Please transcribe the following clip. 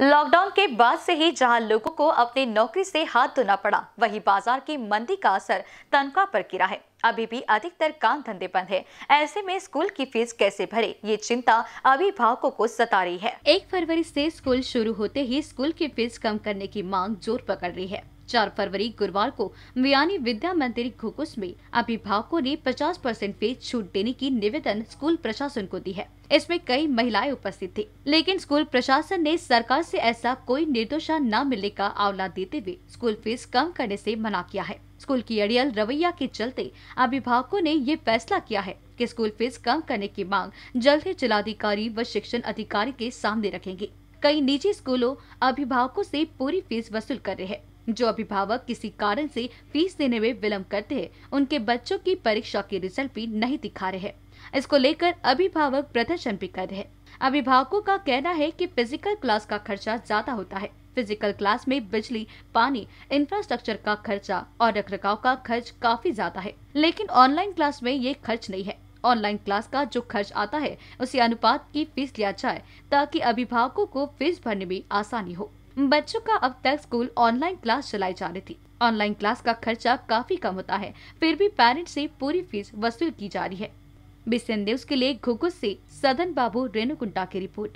lockdown के बाद से ही जहां लोगों को अपनी नौकरी से हाथ धोना पड़ा वहीं बाजार की मंदी का असर तनख्वाह पर गिरा है अभी भी अधिकतर काम धंधे बंद है ऐसे में स्कूल की फीस कैसे भरे ये चिंता अभिभावकों को सता रही है एक फरवरी से स्कूल शुरू होते ही स्कूल की फीस कम करने की मांग जोर पकड़ रही है चार फरवरी गुरुवार को मियानी विद्या मंदिर घुकुस में अभिभावकों ने 50 परसेंट पे छूट देने की निवेदन स्कूल प्रशासन को दी है इसमें कई महिलाएं उपस्थित थी लेकिन स्कूल प्रशासन ने सरकार से ऐसा कोई निर्दोषा न मिलने का आवला देते हुए स्कूल फीस कम करने से मना किया है स्कूल की अड़ियल रवैया के चलते अभिभावकों ने ये फैसला किया है कि स्कूल फीस कम करने की मांग जल्द ही जिलाधिकारी व शिक्षण अधिकारी के सामने रखेंगे कई निजी स्कूलों अभिभावकों से पूरी फीस वसूल कर रहे हैं जो अभिभावक किसी कारण से फीस देने में विलम्ब करते हैं उनके बच्चों की परीक्षा के रिजल्ट भी नहीं दिखा रहे इसको लेकर अभिभावक प्रदर्शन भी कर रहे अभिभावकों का कहना है कि फिजिकल क्लास का खर्चा ज्यादा होता है फिजिकल क्लास में बिजली पानी इंफ्रास्ट्रक्चर का खर्चा और रखरखाव का खर्च काफी ज्यादा है लेकिन ऑनलाइन क्लास में ये खर्च नहीं है ऑनलाइन क्लास का जो खर्च आता है उसी अनुपात की फीस लिया जाए ताकि अभिभावकों को फीस भरने में आसानी हो बच्चों का अब तक स्कूल ऑनलाइन क्लास चलाई जा रही थी ऑनलाइन क्लास का खर्चा काफी कम होता है फिर भी पेरेंट्स से पूरी फीस वसूल की जा रही है बिसेन न्यूज के लिए घुगुस से सदन बाबू रेणुकुंटा की रिपोर्ट